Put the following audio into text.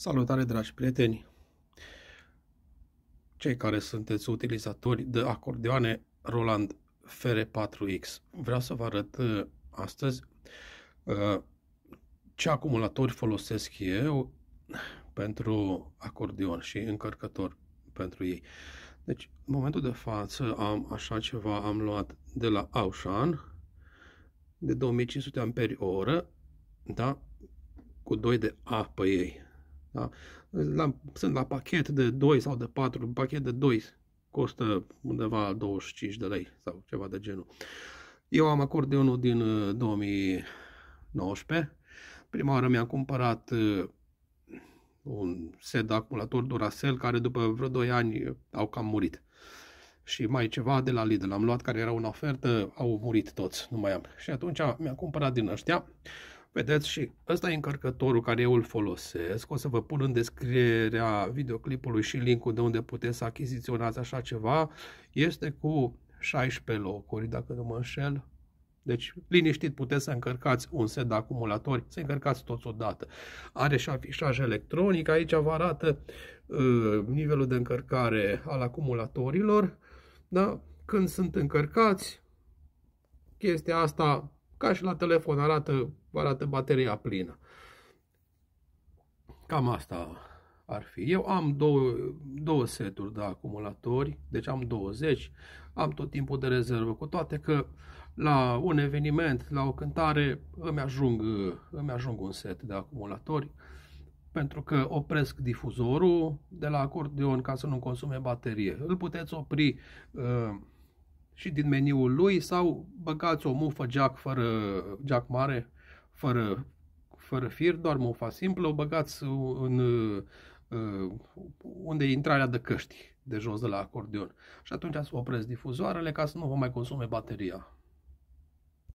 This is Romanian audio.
Salutare, dragi prieteni! Cei care sunteți utilizatori de acordeoane Roland FR4X, vreau să vă arăt uh, astăzi uh, ce acumulatori folosesc eu pentru acordeon și încărcător pentru ei. Deci, în momentul de față am așa ceva, am luat de la Aushan de 2500 amperi oră, da? cu 2 de A pe ei da? La, sunt la pachet de 2 sau de 4, un pachet de 2 costă undeva 25 de lei sau ceva de genul. Eu am acordeonul din 2019. Uh, Prima oară mi-am cumpărat uh, un set de acumulator Duracell care după vreo 2 ani uh, au cam murit. Și mai ceva de la Lidl am luat care era în ofertă, au murit toți, nu mai am. Și atunci mi-am cumpărat din ăștia Vedeți și ăsta e încărcătorul care eu îl folosesc. O să vă pun în descrierea videoclipului și linkul de unde puteți să achiziționați așa ceva. Este cu 16 locuri, dacă nu mă înșel. Deci, liniștit, puteți să încărcați un set de acumulatori, să încărcați toți odată. Are și afișaj electronic, aici vă arată uh, nivelul de încărcare al acumulatorilor. Da? Când sunt încărcați, chestia asta ca și la telefon, arată, arată bateria plină. Cam asta ar fi. Eu am două, două seturi de acumulatori, deci am 20, am tot timpul de rezervă, cu toate că la un eveniment, la o cântare, îmi ajung, îmi ajung un set de acumulatori, pentru că opresc difuzorul de la acordeon ca să nu consume baterie. Îl puteți opri uh, și din meniul lui sau băgați o mufă jack, fără, jack mare, fără, fără fir, doar mufa simplă, o băgați în, uh, unde e intrarea de căști de jos de la acordeon. Și atunci să opresc difuzoarele ca să nu vă mai consume bateria.